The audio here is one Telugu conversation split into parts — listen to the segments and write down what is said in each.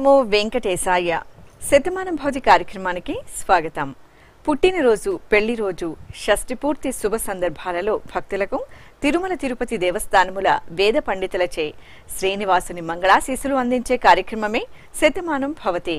నమో వెంకటేశాయ శతమానం భోజి కార్యక్రమానికి స్వాగతం పుట్టినరోజు పెళ్లి రోజు షష్టిపూర్తి శుభ సందర్భాలలో భక్తులకు తిరుమల తిరుపతి దేవస్థానముల వేద పండితులచే శ్రీనివాసుని మంగళాశీసులు అందించే కార్యక్రమమే శతమానం భవతి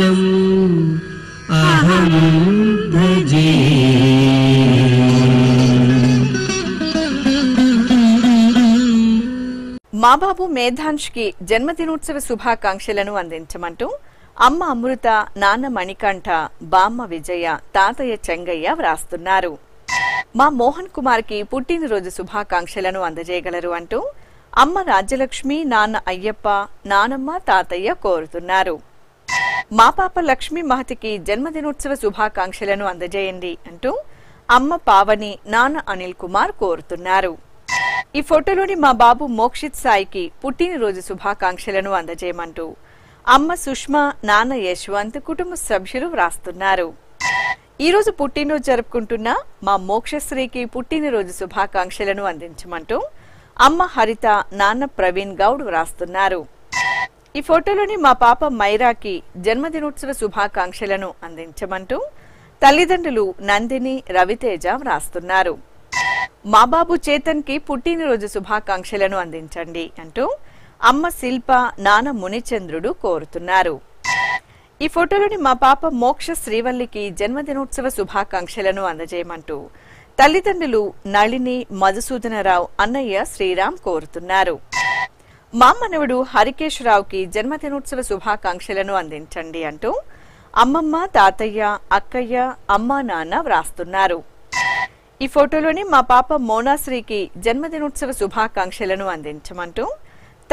विश्वासम् అహం भजे మాబాబు మేధాన్ష్కి జన్మదినోత్సవ శుభాకాంక్షలను అందించమంటూ అమ్మ అమృత నాన్న మణికంఠ బామ్మ విజయ తాతయ్య చెంగయ్య వ్రాస్తున్నారు మా మోహన్ కుమార్కి పుట్టినరోజు శుభాకాంక్షలను అందజేయగలరు అంటూ అమ్మ రాజ్యలక్ష్మి నాన్న అయ్యప్ప నానమ్మ తాతయ్య కోరుతున్నారు మా పాప లక్ష్మీ మహతికి జన్మదినోత్సవ శుభాకాంక్షలను అందజేయండి అంటూ అమ్మ పావని నాన్న అనిల్ కుమార్ కోరుతున్నారు ఈ ఫోటోలోని మా బాబు మోక్షిత్ సాయికి పుట్టినరోజు శుభాకాంక్షలను అందజేయమంటూ అమ్మ సుష్మా నాన్న యశ్వంత్ కుటుంబ సభ్యులు వ్రాస్తున్నారు ఈరోజు పుట్టినరోజు జరుపుకుంటున్న మా మోక్షశ్రీకి పుట్టినరోజు శుభాకాంక్షలను అందించమంటూ అమ్మ హరిత నాన్న ప్రవీణ్ గౌడ్ వ్రాస్తున్నారు ఈ ఫోటోలోని మా పాప మైరాకి జన్మదినోత్సవ శుభాకాంక్షలను అందించమంటూ తల్లిదండ్రులు నందిని రవితేజ వ్రాస్తున్నారు మా బాబు చేతన్ కి పుట్టినరోజు శుభాకాంక్షలను అందించండి అంటూ అమ్మ శిల్ప నాన్న మునిచంద్రుడు కోరుతున్నారు ఈ ఫోటోలోని మా పాప మోక్ష శ్రీవల్లికి జన్మదినోత్సవ శుభాకాంక్షలను అందజేయమంటూ తల్లిదండ్రులు నళిని మధుసూదనరావు అన్నయ్య శ్రీరామ్ కోరుతున్నారు మా మనవుడు హరికేశ్వరరావుకి జన్మదినోత్సవ శుభాకాంక్షలను అందించండి అంటూ అమ్మమ్మ తాతయ్య అక్కయ్య అమ్మ నాన్న వ్రాస్తున్నారు ఈ ఫోటోలోని మా పాప మోనాశ్రీకి జన్మదినోత్సవ శుభాకాంక్షలను అందించమంటూ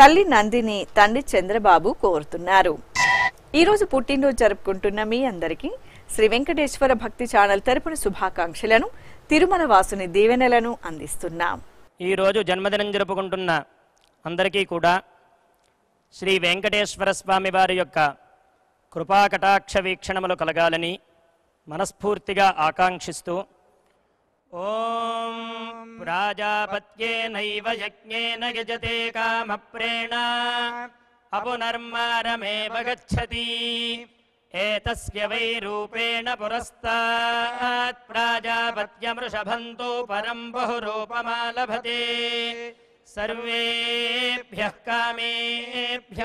తల్లి నందిని తండ్రి చంద్రబాబు కోరుతున్నారు ఈరోజు పుట్టినరోజు జరుపుకుంటున్న మీ అందరికీ శ్రీ వెంకటేశ్వర భక్తి ఛానల్ తరపున శుభాకాంక్షలను తిరుమల వాసుని దీవెనలను అందిస్తున్నాం ఈరోజు జన్మదినం జరుపుకుంటున్న అందరికీ కూడా శ్రీ వెంకటేశ్వర స్వామి వారి యొక్క కృపాకటాక్ష వీక్షణములు కలగాలని మనస్ఫూర్తిగా ఆకాంక్షిస్తూ ఓం ప్రాజాపత్యే ప్రాజాపత్యేనైవ యజ్ఞేన యజతే ప్రేణ అపునర్మారమే గచ్చతి ఏతస్య వై రూపేణ పురస్తాత్ ప్రాజాపత్యమృషభంతో పరం బహు రూపమాలభతే సర్వేభ్య కామేభ్య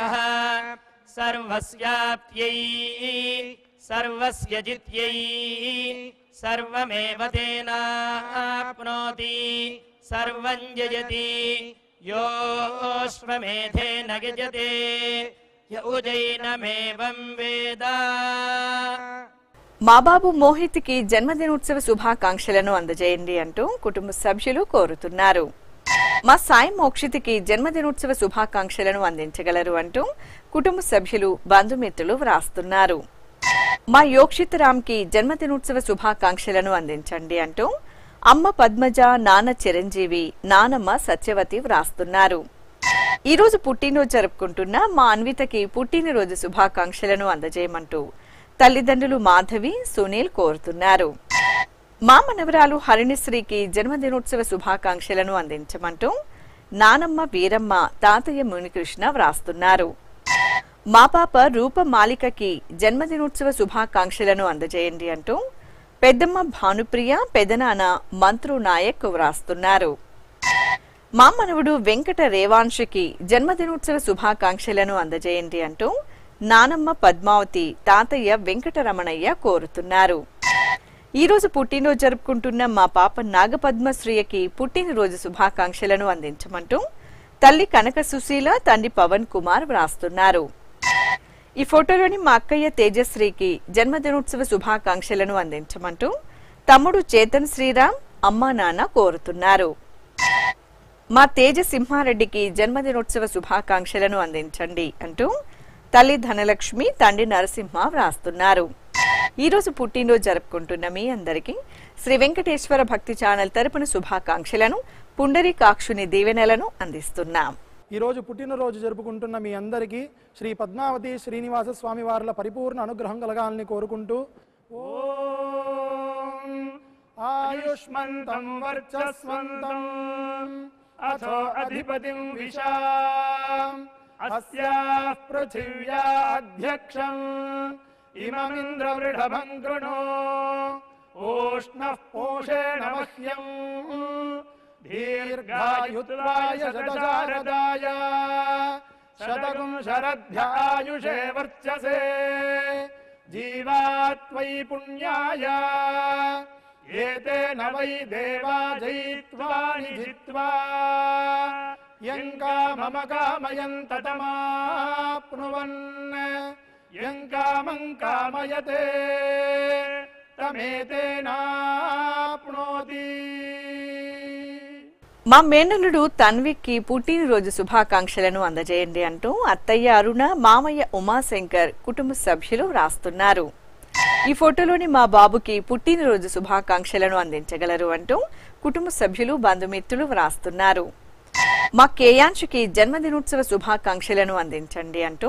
జిత్యైమేవేనాప్నోతి జయతి యోష్మేధే నేద మాబాబు మోహిత్కి జన్మదినోత్సవ శుభాకాంక్షలను అందజేయండి అంటూ కుటుంబ సభ్యులు కోరుతున్నారు మా సాయం మోక్షితికి జన్మదినోత్సవ శుభాకాంక్షలను అందించగలరు అంటూ కుటుంబ సభ్యులు బంధుమిత్రులు వ్రాస్తున్నారు మా యోక్షిత్ కి జన్మదినోత్సవ శుభాకాంక్షలను అందించండి అంటూ అమ్మ పద్మజ నాన్న చిరంజీవి నానమ్మ సత్యవతి వ్రాస్తున్నారు ఈరోజు పుట్టినరోజు జరుపుకుంటున్న మా అన్వితకి పుట్టినరోజు శుభాకాంక్షలను అందజేయమంటూ తల్లిదండ్రులు మాధవి సునీల్ కోరుతున్నారు మా మనవరాలు హరిణిశ్రీకి జన్మదినోత్సవ శుభాకాంక్షలను అందించమంటూ నానమ్మ వీరమ్మ తాతయ్య మునికృష్ణ వ్రాస్తున్నారు మా పాప రూప మాలికకి జన్మదినోత్సవ శుభాకాంక్షలను అందజేయండి అంటూ పెద్దమ్మ భానుప్రియ పెదనాన మంత్రు నాయక్ వ్రాస్తున్నారు మా మనవుడు వెంకట రేవాంశకి జన్మదినోత్సవ శుభాకాంక్షలను అందజేయండి అంటూ నానమ్మ పద్మావతి తాతయ్య వెంకటరమణయ్య కోరుతున్నారు ఈరోజు పుట్టినరోజు జరుపుకుంటున్న మా పాప నాగపద్మశ్రీయకి పుట్టినరోజు శుభాకాంక్షలను అందించమంటూ తల్లి కనక సుశీల తండ్రి పవన్ కుమార్ వ్రాస్తున్నారు ఈ ఫోటోలోని మా అక్కయ్య తేజశ్రీకి జన్మదినోత్సవ శుభాకాంక్షలను అందించమంటూ తమ్ముడు చేతన్ శ్రీరామ్ అమ్మా నాన్న కోరుతున్నారు మా తేజ సింహారెడ్డికి జన్మదినోత్సవ శుభాకాంక్షలను అందించండి అంటూ తల్లి ధనలక్ష్మి తండ్రి నరసింహ వ్రాస్తున్నారు ఈరోజు పుట్టినరోజు జరుపుకుంటున్న మీ అందరికీ శ్రీ వెంకటేశ్వర భక్తి ఛానల్ తరపున శుభాకాంక్షలను కాక్షుని దీవెనలను అందిస్తున్నాం ఈరోజు పుట్టినరోజు జరుపుకుంటున్న మీ అందరికీ శ్రీ పద్మావతి శ్రీనివాస స్వామి వారుల పరిపూర్ణ అనుగ్రహం కలగాలని కోరుకుంటూ ఆయుష్మంతం వర్చస్వంతం అథో అధిపతిం విశా అస్యా इममिन्द्रवृषभम् कृणो ओष्णः पूषेण मह्यम् दीर्घायुत्वाय शतशारदाय शतकुम् वर्चसे जीवात्वयि पुण्याय एतेन वै देवा जयित्वा निजित्वा यम् काममकामयन्ततमाप्नुवन् కామం కామయతే తమేతేనాప్నోతి మా మేనల్లుడు తన్విక్కి పుట్టినరోజు శుభాకాంక్షలను అందజేయండి అంటూ అత్తయ్య అరుణ మామయ్య ఉమాశంకర్ కుటుంబ సభ్యులు రాస్తున్నారు ఈ ఫోటోలోని మా బాబుకి పుట్టినరోజు శుభాకాంక్షలను అందించగలరు అంటూ కుటుంబ సభ్యులు బంధుమిత్రులు వ్రాస్తున్నారు మా కేయాంశుకి జన్మదినోత్సవ శుభాకాంక్షలను అందించండి అంటూ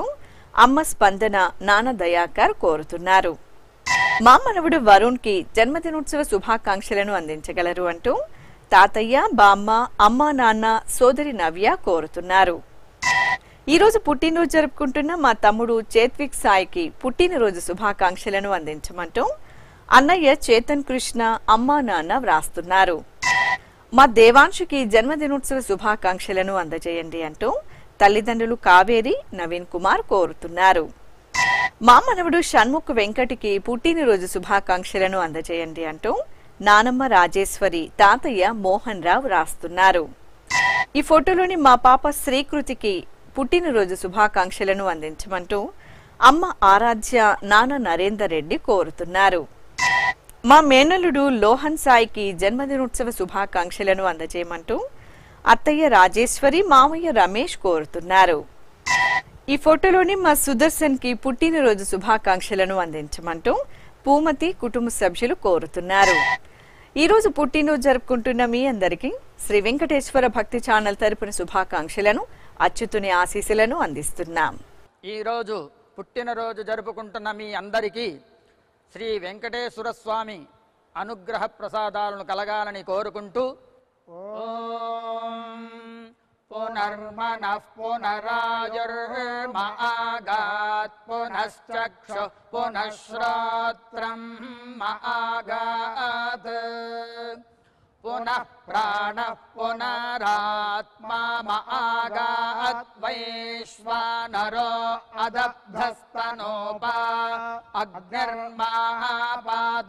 అమ్మ స్పందన నాన్న దయాకర్ కోరుతున్నారు మా మనవుడు వరుణ్కి జన్మదినోత్సవ శుభాకాంక్షలను అందించగలరు అంటూ తాతయ్య బామ్మ అమ్మ నాన్న సోదరి నవ్య కోరుతున్నారు ఈరోజు పుట్టినరోజు జరుపుకుంటున్న మా తమ్ముడు చేత్విక్ సాయికి పుట్టినరోజు శుభాకాంక్షలను అందించమంటూ అన్నయ్య చేతన్ కృష్ణ అమ్మ నాన్న వ్రాస్తున్నారు మా దేవాంశుకి జన్మదినోత్సవ శుభాకాంక్షలను అందజేయండి అంటూ తల్లిదండ్రులు కావేరి నవీన్ కుమార్ కోరుతున్నారు మా మనవుడు షణ్ముఖ్ వెంకటికి పుట్టినరోజు శుభాకాంక్షలను అందజేయండి అంటూ నానమ్మ రాజేశ్వరి తాతయ్య మోహన్ రావు రాస్తున్నారు ఈ ఫోటోలోని మా పాప శ్రీకృతికి పుట్టినరోజు శుభాకాంక్షలను అందించమంటూ అమ్మ ఆరాధ్య నాన్న నరేందర్ రెడ్డి కోరుతున్నారు మా మేనలుడు లోహన్ సాయికి జన్మదినోత్సవ శుభాకాంక్షలను అందజేయమంటూ అత్తయ్య రాజేశ్వరి మామయ్య రమేష్ కోరుతున్నారు ఈ ఫోటోలోని మా సుదర్శన్కి పుట్టినరోజు శుభాకాంక్షలను అందించమంటూ పూమతి కుటుంబ సభ్యులు కోరుతున్నారు ఈరోజు పుట్టినరోజు జరుపుకుంటున్న మీ అందరికీ శ్రీ వెంకటేశ్వర భక్తి ఛానల్ తరపున శుభాకాంక్షలను అచ్చుతుని ఆశీస్సులను అందిస్తున్నాం ఈరోజు పుట్టినరోజు జరుపుకుంటున్న మీ అందరికీ శ్రీ వెంకటేశ్వర స్వామి అనుగ్రహ ప్రసాదాలను కలగాలని కోరుకుంటూ ఓ पुनर्मनः पुनरायुर्मागात् आगात् पुनश्चक्षु श्रोत्रम् आगात् पुनः प्राणः आगात् वैश्वानरो अदभ्यस्तनो अग्निर्मा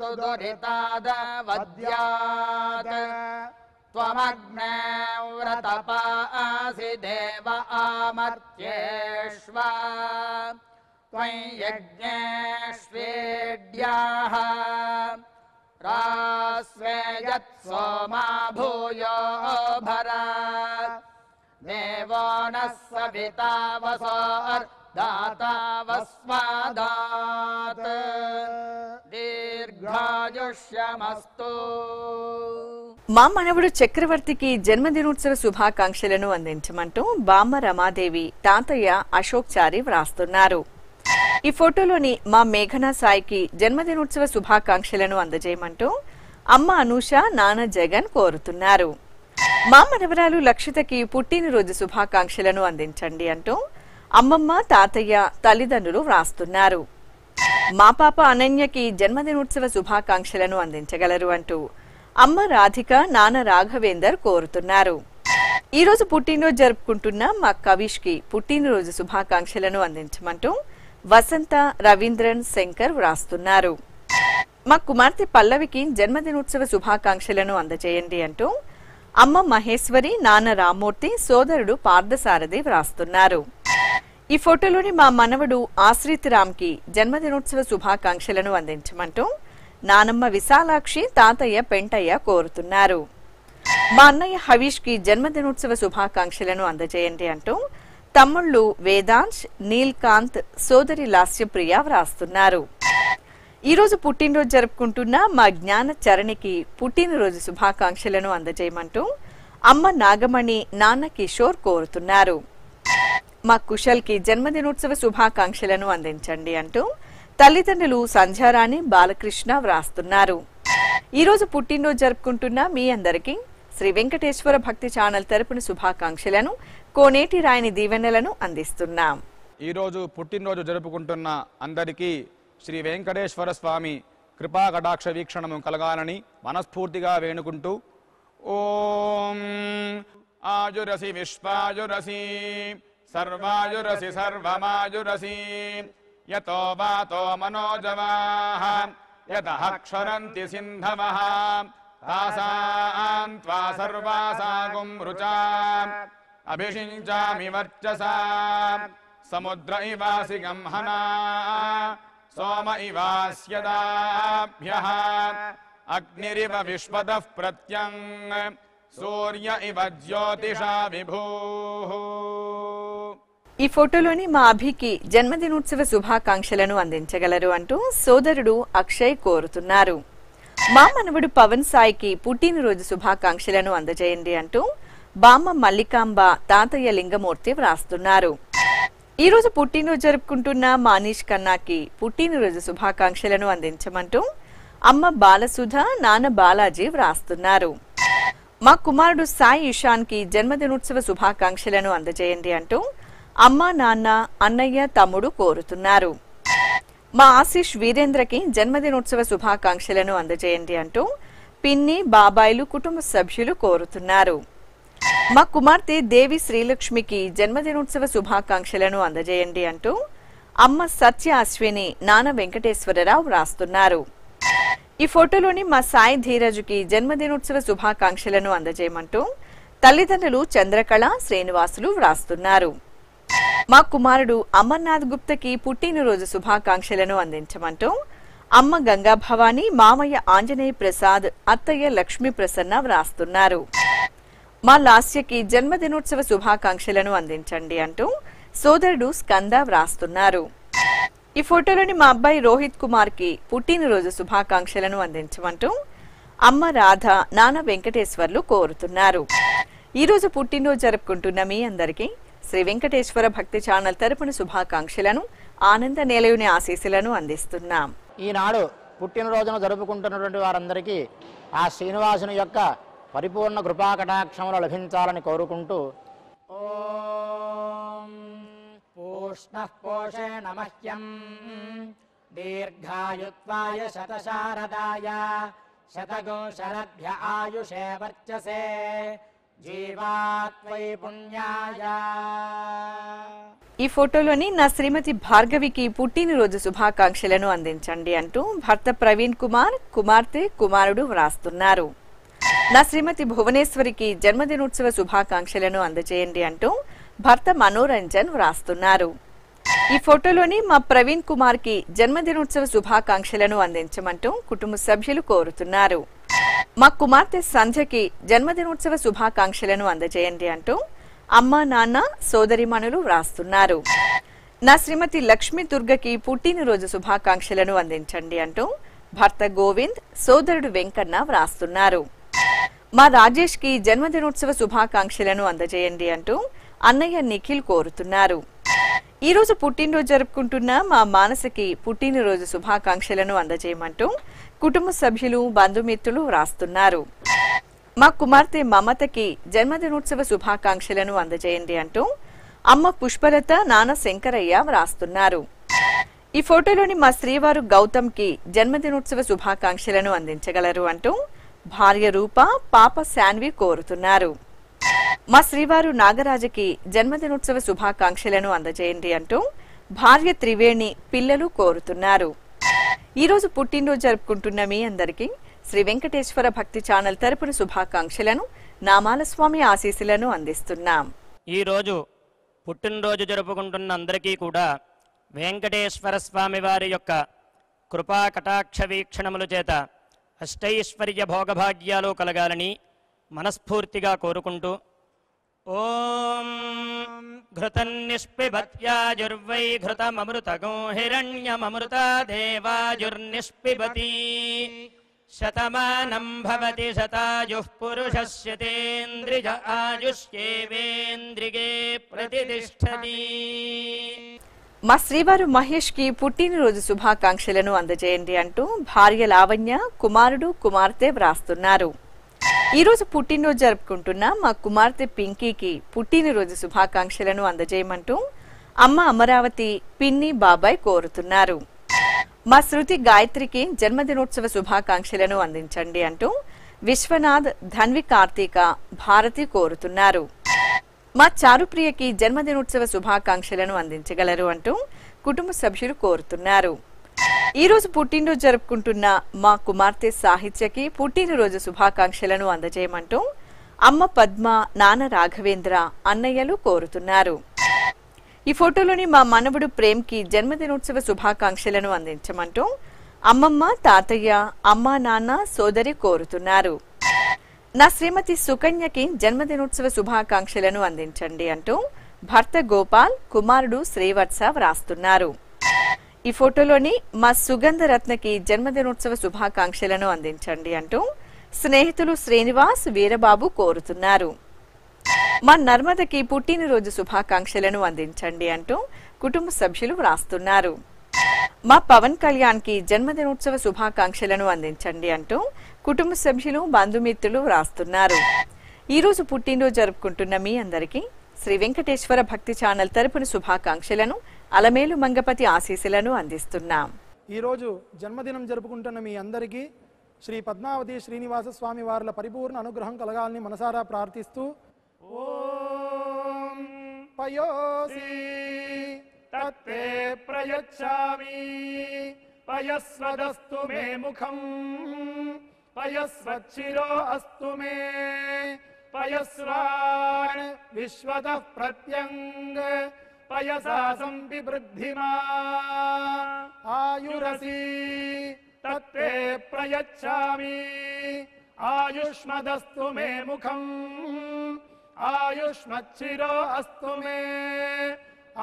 दुरितादवद्यात् त्वमग्ने व्रतप आसि देव आमर्त्येष्व त्वं यज्ञेष्वेड्याः रास्वे यत्सो मा भूयो दीर्घायुष्यमस्तु మా మనవడు చక్రవర్తికి జన్మదినోత్సవ శుభాకాంక్షలను అందించమంటూ బామ్మ రమాదేవి తాతయ్య అశోక్ చారి వ్రాస్తున్నారు ఈ ఫోటోలోని మా మేఘనా సాయికి జన్మదినోత్సవ శుభాకాంక్షలను అందజేయమంటూ అమ్మ అనూష నాన్న జగన్ కోరుతున్నారు మా మనవరాలు లక్షితకి పుట్టినరోజు శుభాకాంక్షలను అందించండి అంటూ అమ్మమ్మ తాతయ్య తల్లిదండ్రులు వ్రాస్తున్నారు మా పాప అనన్యకి జన్మదినోత్సవ శుభాకాంక్షలను అందించగలరు అంటూ అమ్మ రాధిక నాన్న రాఘవేందర్ కోరుతున్నారు ఈరోజు పుట్టినరోజు జరుపుకుంటున్న మా కవిష్కి పుట్టినరోజు శుభాకాంక్షలను అందించమంటూ వసంత రవీంద్రన్ శంకర్ వ్రాస్తున్నారు మా కుమార్తె పల్లవికి జన్మదినోత్సవ శుభాకాంక్షలను అందజేయండి అంటూ అమ్మ మహేశ్వరి నాన్న రామ్మూర్తి సోదరుడు పార్థసారథి వ్రాస్తున్నారు ఈ ఫోటోలోని మా మనవడు ఆశ్రిత్ రామ్కి జన్మదినోత్సవ శుభాకాంక్షలను అందించమంటూ నానమ్మ విశాలాక్షి తాతయ్య పెంటయ్య కోరుతున్నారు మా అన్నయ్య హవీష్కి జన్మదినోత్సవ శుభాకాంక్షలను అందజేయండి అంటూ తమ్ముళ్ళు వేదాంశ్ నీల్కాంత్ సోదరి లాస్యప్రియ వ్రాస్తున్నారు ఈరోజు పుట్టినరోజు జరుపుకుంటున్న మా జ్ఞాన చరణికి పుట్టినరోజు శుభాకాంక్షలను అందజేయమంటూ అమ్మ నాగమణి నాన్న కిషోర్ కోరుతున్నారు మా కి జన్మదినోత్సవ శుభాకాంక్షలను అందించండి అంటూ తల్లిదండ్రులు సంధ్యారాణి బాలకృష్ణ వ్రాస్తున్నారు ఈరోజు పుట్టినరోజు జరుపుకుంటున్న మీ అందరికీ శ్రీ వెంకటేశ్వర భక్తి ఛానల్ తరపున శుభాకాంక్షలను కోనేటి రాయని దీవెనలను అందిస్తున్నాం ఈరోజు పుట్టినరోజు జరుపుకుంటున్న అందరికీ శ్రీ వెంకటేశ్వర స్వామి కృపా కటాక్ష వీక్షణము కలగాలని మనస్ఫూర్తిగా వేణుకుంటూ ఓం ఆయురసి విశ్వాజురసి సర్వాజురసి సర్వమాజురసి यतो वातो मनोजवाः यतः क्षरन्ति सिन्धवः तासाम् त्वा सर्वासागुम् रुचाम् अभिषिञ्चामि वर्चसा समुद्र इवासि गम्हना सोम इवास्यदाभ्यः अग्निरिव विश्वदः प्रत्यङ् सूर्य इव ज्योतिषा विभूः ఈ ఫోటోలోని మా అభికి జన్మదినోత్సవ శుభాకాంక్షలను అందించగలరు అంటూ సోదరుడు అక్షయ్ కోరుతున్నారు మా మనవడు పవన్ సాయికి పుట్టినరోజు శుభాకాంక్షలను అందజేయండి అంటూ బామ్మ మల్లికాంబ తాతయ్య లింగమూర్తి వ్రాస్తున్నారు ఈ రోజు పుట్టినరోజు జరుపుకుంటున్న మానీష్ కన్నాకి పుట్టినరోజు శుభాకాంక్షలను అందించమంటూ అమ్మ బాలసుధ నాన్న బాలాజీ వ్రాస్తున్నారు మా కుమారుడు సాయి ఇషాన్కి జన్మదినోత్సవ శుభాకాంక్షలను అందజేయండి అంటూ అమ్మ నాన్న అన్నయ్య తమ్ముడు కోరుతున్నారు మా ఆశీష్ వీరేంద్రకి జన్మదినోత్సవ శుభాకాంక్షలను అందజేయండి అంటూ పిన్ని బాబాయిలు కుటుంబ సభ్యులు కోరుతున్నారు మా కుమార్తె దేవి శ్రీలక్ష్మికి జన్మదినోత్సవ శుభాకాంక్షలను అందజేయండి అంటూ అమ్మ సత్య అశ్విని నాన్న వెంకటేశ్వరరావు రాస్తున్నారు ఈ ఫోటోలోని మా సాయి ధీరజుకి జన్మదినోత్సవ శుభాకాంక్షలను అందజేయమంటూ తల్లిదండ్రులు చంద్రకళ శ్రీనివాసులు వ్రాస్తున్నారు మా కుమారుడు అమర్నాథ్ గుప్తకి పుట్టినరోజు శుభాకాంక్షలను అందించమంటూ అమ్మ గంగా భవానీ మామయ్య ఆంజనేయ ప్రసాద్ అత్తయ్య లక్ష్మి ప్రసన్న వ్రాస్తున్నారు మా లాస్యకి జన్మదినోత్సవ శుభాకాంక్షలను అందించండి అంటూ సోదరుడు స్కంద వ్రాస్తున్నారు ఈ ఫోటోలోని మా అబ్బాయి రోహిత్ కుమార్కి పుట్టినరోజు శుభాకాంక్షలను అందించమంటూ అమ్మ రాధ నాన్న వెంకటేశ్వర్లు కోరుతున్నారు ఈరోజు పుట్టినరోజు జరుపుకుంటున్న మీ అందరికీ శ్రీ వెంకటేశ్వర భక్తి ఛానల్ తరపున శుభాకాంక్షలను ఆనంద నిలయుని ఆశీస్సులను అందిస్తున్నాం ఈనాడు పుట్టినరోజును జరుపుకుంటున్నటువంటి వారందరికీ ఆ శ్రీనివాసుని యొక్క పరిపూర్ణ కృపా కటాక్షములు లభించాలని కోరుకుంటూ పూష్ణ పోషే నమహ్యం దీర్ఘాయుత్వాయ శతశారదాయ శతగో శరభ్య ఆయుషే వర్చసే ఈ ఫోటోలోని నా శ్రీమతి భార్గవికి పుట్టినరోజు శుభాకాంక్షలను అందించండి అంటూ భర్త ప్రవీణ్ కుమార్ కుమార్తె కుమారుడు వ్రాస్తున్నారు నా శ్రీమతి భువనేశ్వరికి జన్మదినోత్సవ శుభాకాంక్షలను అందజేయండి అంటూ భర్త మనోరంజన్ వ్రాస్తున్నారు ఈ ఫోటోలోని మా ప్రవీణ్ కుమార్కి జన్మదినోత్సవ శుభాకాంక్షలను అందించమంటూ కుటుంబ సభ్యులు కోరుతున్నారు మా కుమార్తె సంధ్యకి జన్మదినోత్సవ శుభాకాంక్షలను అందజేయండి అంటూ అమ్మ నాన్న సోదరిమణులు వ్రాస్తున్నారు నా శ్రీమతి లక్ష్మీ దుర్గకి పుట్టినరోజు శుభాకాంక్షలను అందించండి అంటూ భర్త గోవింద్ సోదరుడు వెంకన్న వ్రాస్తున్నారు మా రాజేష్ కి జన్మదినోత్సవ శుభాకాంక్షలను అందజేయండి అంటూ అన్నయ్య నిఖిల్ కోరుతున్నారు ఈరోజు పుట్టినరోజు జరుపుకుంటున్న మా మానసకి పుట్టినరోజు శుభాకాంక్షలను అందజేయమంటూ కుటుంబ సభ్యులు బంధుమిత్రులు రాస్తున్నారు మా కుమార్తె మమతకి జన్మదినోత్సవ శుభాకాంక్షలను అందజేయండి అంటూ అమ్మ పుష్పలత నాన్న శంకరయ్య వ్రాస్తున్నారు ఈ ఫోటోలోని మా శ్రీవారు గౌతమ్కి జన్మదినోత్సవ శుభాకాంక్షలను అందించగలరు అంటూ భార్య రూప పాప శాన్వి కోరుతున్నారు మా శ్రీవారు నాగరాజకి జన్మదినోత్సవ శుభాకాంక్షలను అందజేయండి అంటూ భార్య త్రివేణి పిల్లలు కోరుతున్నారు ఈరోజు పుట్టినరోజు జరుపుకుంటున్న మీ అందరికీ శ్రీ వెంకటేశ్వర భక్తి ఛానల్ తరపున శుభాకాంక్షలను నామాలస్వామి ఆశీస్సులను అందిస్తున్నాం ఈరోజు పుట్టినరోజు జరుపుకుంటున్న అందరికీ కూడా వెంకటేశ్వర స్వామి వారి యొక్క కృపా కటాక్ష వీక్షణముల చేత అష్టైశ్వర్య భోగభాగ్యాలు కలగాలని మనస్ఫూర్తిగా కోరుకుంటూ ఓం ఘృతం నిష్పిబత్యాజుర్వై ఘృతమమృతగో హిరణ్యమృత దేవాజుర్నిష్పిబతి శతమానం భవతి శతాజు పురుషస్యతేంద్రిజ ఆయుష్యేవేంద్రిగే ప్రతిష్టతి మా శ్రీవారు మహేష్ కి పుట్టినరోజు శుభాకాంక్షలను అందజేయండి అంటూ భార్య లావణ్య కుమారుడు కుమార్తె వ్రాస్తున్నారు ఈరోజు పుట్టినరోజు జరుపుకుంటున్న మా కుమార్తె పింకీకి పుట్టినరోజు శుభాకాంక్షలను అందజేయమంటూ అమ్మ అమరావతి పిన్ని బాబాయ్ కోరుతున్నారు మా శృతి గాయత్రికి జన్మదినోత్సవ శుభాకాంక్షలను అందించండి అంటూ విశ్వనాథ్ ధన్వి కార్తీక భారతి కోరుతున్నారు మా చారుప్రియకి జన్మదినోత్సవ శుభాకాంక్షలను అందించగలరు అంటూ కుటుంబ సభ్యులు కోరుతున్నారు ఈరోజు పుట్టినరోజు జరుపుకుంటున్న మా కుమార్తె సాహిత్యకి పుట్టినరోజు శుభాకాంక్షలను అందజేయమంటూ అమ్మ పద్మ నాన్న రాఘవేంద్ర అన్నయ్యలు కోరుతున్నారు ఈ ఫోటోలోని మా మనవడు ప్రేమ్కి జన్మదినోత్సవ శుభాకాంక్షలను అందించమంటూ అమ్మమ్మ తాతయ్య అమ్మ నాన్న సోదరి కోరుతున్నారు నా శ్రీమతి సుకన్యకి జన్మదినోత్సవ శుభాకాంక్షలను అందించండి అంటూ భర్త గోపాల్ కుమారుడు శ్రీవత్స వ్రాస్తున్నారు ఈ ఫోటోలోని మా సుగంధ రత్నకి జన్మదినోత్సవ శుభాకాంక్షలను అందించండి అంటూ స్నేహితులు శ్రీనివాస్ వీరబాబు కోరుతున్నారు మా నర్మదకి పుట్టినరోజు శుభాకాంక్షలను అందించండి అంటూ కుటుంబ సభ్యులు వ్రాస్తున్నారు మా పవన్ కళ్యాణ్కి జన్మదినోత్సవ శుభాకాంక్షలను అందించండి అంటూ కుటుంబ సభ్యులు బంధుమిత్రులు వ్రాస్తున్నారు ఈరోజు పుట్టినరోజు జరుపుకుంటున్న మీ అందరికీ శ్రీ వెంకటేశ్వర భక్తి ఛానల్ తరపున శుభాకాంక్షలను అలమేలు మంగపతి ఆశీస్సులను అందిస్తున్నాం ఈరోజు జన్మదినం జరుపుకుంటున్న మీ అందరికీ శ్రీ పద్మావతి శ్రీనివాస స్వామి వారి పరిపూర్ణ అనుగ్రహం కలగాలని మనసారా ప్రార్థిస్తూ ఓం పయోసి పయస్వదస్తు మే ముఖం పయస్వచ్చిరో అస్తు మే పయస్వాన్ విశ్వత ప్రత్యంగ పయసా సంపివృద్ధిమా ఆయురసీ తత్తే ప్రయచ్చామి ఆయుష్మదస్తు మే ముఖం ఆయుష్మచ్చిరో అస్తు మే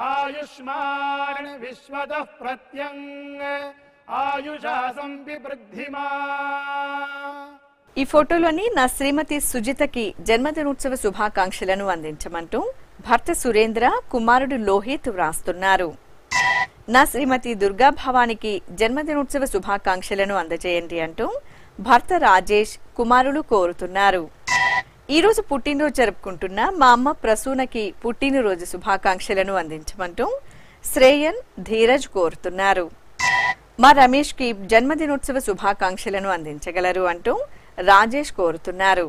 ఆయుష్మాన్ విశ్వద ప్రత్యంగ్ ఆయుషా సంపివృద్ధిమా ఈ ఫోటోలోని నా శ్రీమతి సుజితకి జన్మదినోత్సవ శుభాకాంక్షలను అందించమంటూ భర్త సురేంద్ర కుమారుడు లోహిత్ వ్రాస్తున్నారు నా శ్రీమతి దుర్గా భవానికి జన్మదినోత్సవ శుభాకాంక్షలను అందజేయండి అంటూ భర్త రాజేష్ కుమారులు కోరుతున్నారు ఈరోజు పుట్టినరోజు జరుపుకుంటున్న మా అమ్మ ప్రసూనకి పుట్టినరోజు శుభాకాంక్షలను అందించమంటూ శ్రేయన్ ధీరజ్ కోరుతున్నారు మా రమేష్కి జన్మదినోత్సవ శుభాకాంక్షలను అందించగలరు అంటూ రాజేష్ కోరుతున్నారు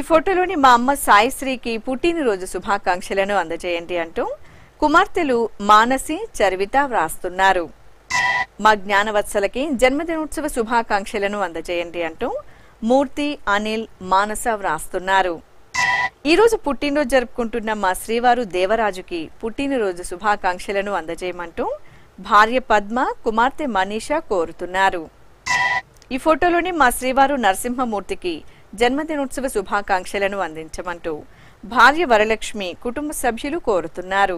ఈ ఫోటోలోని మా అమ్మ సాయిశ్రీకి పుట్టినరోజు శుభాకాంక్షలను అందజేయండి అంటూ కుమార్తెలు మానసి చరివిత వ్రాస్తున్నారు మా జ్ఞానవత్సలకి జన్మదినోత్సవ శుభాకాంక్షలను అందజేయండి అంటూ మూర్తి అనిల్ మానస వ్రాస్తున్నారు ఈరోజు పుట్టినరోజు జరుపుకుంటున్న మా శ్రీవారు దేవరాజుకి పుట్టినరోజు శుభాకాంక్షలను అందజేయమంటూ భార్య పద్మ కుమార్తె మనీష కోరుతున్నారు ఈ ఫోటోలోని మా శ్రీవారు నరసింహమూర్తికి జన్మదినోత్సవ శుభాకాంక్షలను అందించమంటూ భార్య వరలక్ష్మి కుటుంబ సభ్యులు కోరుతున్నారు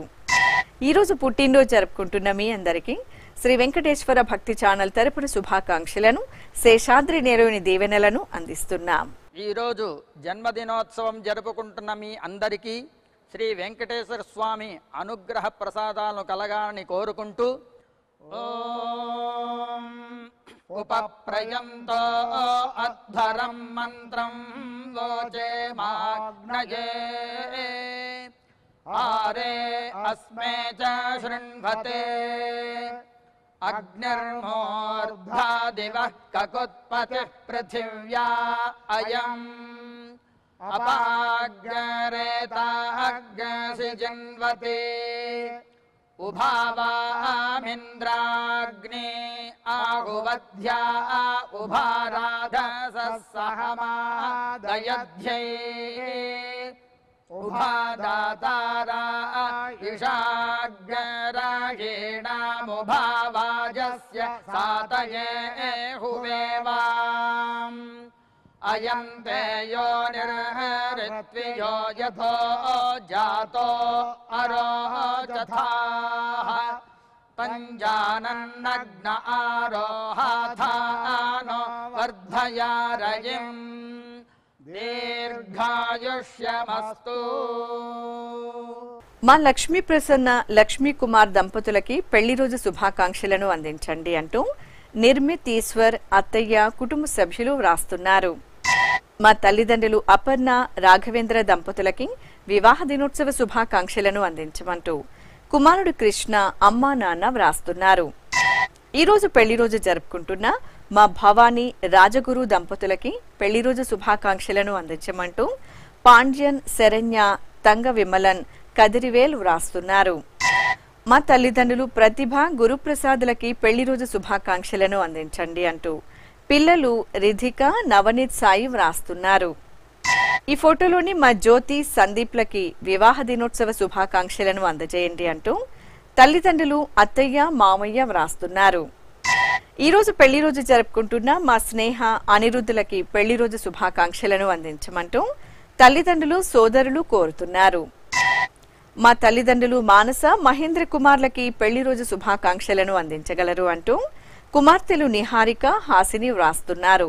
ఈరోజు పుట్టినరోజు జరుపుకుంటున్న మీ అందరికీ శ్రీ వెంకటేశ్వర భక్తి ఛానల్ తరపున శుభాకాంక్షలను శేషాద్రి నేరుని దీవెనలను అందిస్తున్నాం ఈరోజు జన్మదినోత్సవం జరుపుకుంటున్న మీ అందరికీ శ్రీ వెంకటేశ్వర స్వామి అనుగ్రహ ప్రసాదాలను కలగాలని కోరుకుంటూ उपप्रयन्तो अध्वरम् मन्त्रम् वोचे माग्नजे आरे अस्मे च शृण्वते दिवः ककुत्पतिः पृथिव्या अयम् अपाग्नरेता जिन्वते उभावामिन्द्राग्नी आगुवध्या आ उभा राधस सह मादयध्यै सुभा वाजस्य सातये एहुमेवा अयम् ते यो यथो जातो अरोह तथा పంజానన్నగ్న आरोहाधानो वर्धया దీర్ఘాయుష్యమస్తు మా లక్ష్మీ ప్రసన్న లక్ష్మీ కుమార్ దంపతులకి పెళ్లి రోజు శుభాకాంక్షలను అందించండి అంటూ నిర్మిత్ ఈశ్వర్ అత్తయ్య కుటుంబ సభ్యులు వ్రాస్తున్నారు మా తల్లిదండ్రులు అపర్ణ రాఘవేంద్ర దంపతులకి వివాహ దినోత్సవ శుభాకాంక్షలను అందించమంటూ కుమారుడు కృష్ణ అమ్మా నాన్న వ్రాస్తున్నారు ఈరోజు పెళ్లి రోజు జరుపుకుంటున్న మా భవానీ రాజగురు దంపతులకి పెళ్లి రోజు శుభాకాంక్షలను అందించమంటూ పాండ్యన్ శరణ్య తంగ విమలన్ కదిరివేల్ వ్రాస్తున్నారు మా తల్లిదండ్రులు ప్రతిభ గురుప్రసాదులకి పెళ్లి రోజు శుభాకాంక్షలను అందించండి అంటూ పిల్లలు రిధిక నవనీత్ సాయి వ్రాస్తున్నారు ఈ ఫోటోలోని మా జ్యోతి సందీప్లకి వివాహ దినోత్సవ శుభాకాంక్షలను అందజేయండి అంటూ తల్లిదండ్రులు అత్తయ్య మామయ్య వ్రాస్తున్నారు ఈ రోజు పెళ్లి రోజు జరుపుకుంటున్న మా స్నేహ అనిరుద్ధులకి పెళ్లి రోజు శుభాకాంక్షలను అందించమంటూ తల్లిదండ్రులు సోదరులు కోరుతున్నారు మా తల్లిదండ్రులు మానస మహేంద్ర కుమార్లకి పెళ్లి రోజు శుభాకాంక్షలను అందించగలరు అంటూ కుమార్తెలు నిహారిక హాసిని వ్రాస్తున్నారు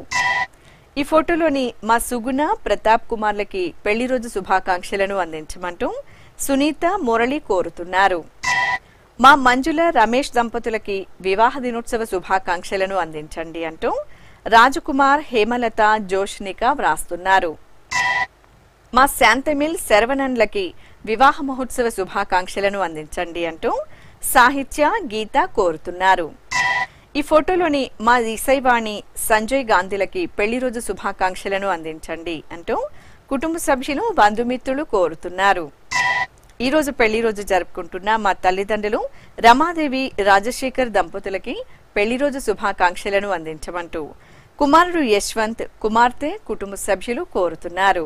ఈ ఫోటోలోని మా సుగుణ ప్రతాప్ కుమార్లకి పెళ్లి రోజు శుభాకాంక్షలను అందించమంటూ సునీత మురళి కోరుతున్నారు మా మంజుల రమేష్ దంపతులకి వివాహ దినోత్సవ శుభాకాంక్షలను అందించండి అంటూ రాజకుమార్ హేమలత జోష్నిక వ్రాస్తున్నారు మా శాంతమిల్ శరవణన్లకి వివాహ మహోత్సవ శుభాకాంక్షలను అందించండి అంటూ సాహిత్య గీత కోరుతున్నారు ఈ ఫోటోలోని మా ఇసైవాణి సంజయ్ గాంధీలకి పెళ్లి రోజు శుభాకాంక్షలను అందించండి అంటూ కుటుంబ సభ్యులు బంధుమిత్రులు కోరుతున్నారు ఈరోజు పెళ్లి రోజు జరుపుకుంటున్న మా తల్లిదండ్రులు రమాదేవి రాజశేఖర్ దంపతులకి పెళ్లి రోజు శుభాకాంక్షలను అందించమంటూ కుమారుడు యశ్వంత్ కుమార్తె కుటుంబ సభ్యులు కోరుతున్నారు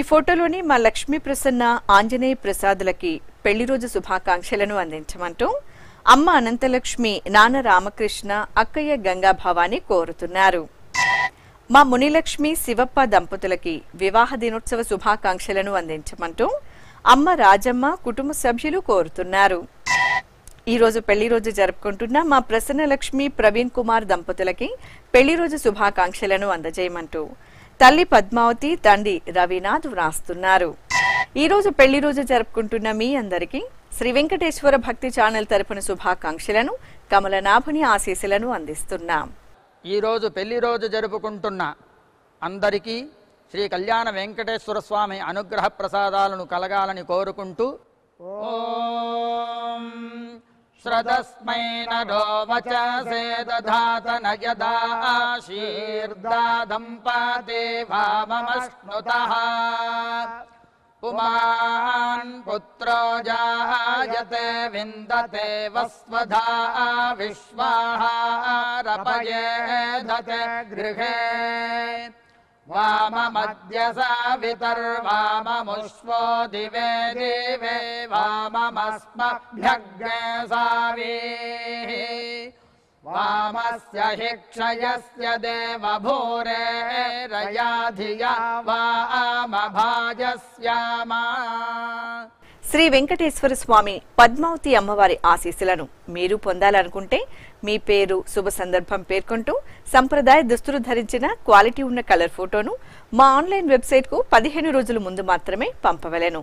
ఈ ఫోటోలోని మా లక్ష్మీ ప్రసన్న ఆంజనేయ ప్రసాదులకి పెళ్లి రోజు శుభాకాంక్షలను అందించమంటూ అమ్మ అనంతలక్ష్మి నాన్న రామకృష్ణ అక్కయ్య గంగా భవాని కోరుతున్నారు మా మునిలక్ష్మి శివప్ప దంపతులకి వివాహ దినోత్సవ శుభాకాంక్షలను అందించమంటూ అమ్మ రాజమ్మ కుటుంబ సభ్యులు కోరుతున్నారు ఈరోజు పెళ్లి రోజు జరుపుకుంటున్న మా ప్రసన్నలక్ష్మి ప్రవీణ్ కుమార్ దంపతులకి పెళ్లి రోజు శుభాకాంక్షలను అందజేయమంటూ తల్లి పద్మావతి తండ్రి రవినాథ్ వ్రాస్తున్నారు ఈరోజు పెళ్లి రోజు జరుపుకుంటున్న మీ అందరికీ శ్రీ వెంకటేశ్వర భక్తి ఛానల్ తరపున శుభాకాంక్షలను కమలనాభని ఆశీస్సులను అందిస్తున్నాం ఈరోజు పెళ్లి రోజు జరుపుకుంటున్న అందరికీ శ్రీ కళ్యాణ వెంకటేశ్వర స్వామి అనుగ్రహ ప్రసాదాలను కలగాలని కోరుకుంటూ ఓం पुमान् पुत्रो जाहायते विन्दते वस्वधा विश्वा रपये गृहे वाममद्य सा वितर्वाममुष्वो दिवे देवे वाममस्मभ्यग्ने सावीः శ్రీ వెంకటేశ్వర స్వామి పద్మావతి అమ్మవారి ఆశీస్సులను మీరు పొందాలనుకుంటే మీ పేరు శుభ సందర్భం పేర్కొంటూ సంప్రదాయ దుస్తులు ధరించిన క్వాలిటీ ఉన్న కలర్ ఫోటోను మా ఆన్లైన్ వెబ్సైట్కు పదిహేను రోజుల ముందు మాత్రమే పంపవలను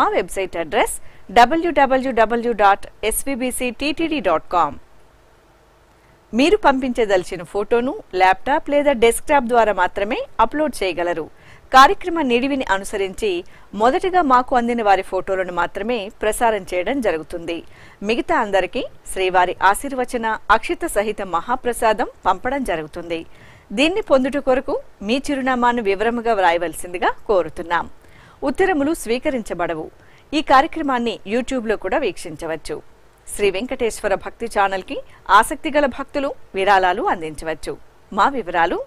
మా website address W W W dot SVBC TTD dot com మీరు పంపించదలిచిన ఫోటోను ల్యాప్టాప్ లేదా డెస్క్టాప్ ద్వారా మాత్రమే అప్లోడ్ చేయగలరు కార్యక్రమ నిడివిని అనుసరించి మొదటగా మాకు అందిన వారి ఫోటోలను మాత్రమే ప్రసారం చేయడం జరుగుతుంది మిగతా అందరికీ శ్రీవారి ఆశీర్వచన అక్షిత సహిత మహాప్రసాదం పంపడం జరుగుతుంది దీన్ని పొందుట కొరకు మీ చిరునామాను వివరముగా వ్రాయవలసిందిగా కోరుతున్నాం ఉత్తరములు స్వీకరించబడవు ఈ కార్యక్రమాన్ని యూట్యూబ్లో కూడా వీక్షించవచ్చు శ్రీ వెంకటేశ్వర భక్తి ఛానల్ కి ఆసక్తి గల భక్తులు విరాళాలు అందించవచ్చు మా వివరాలు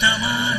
تموت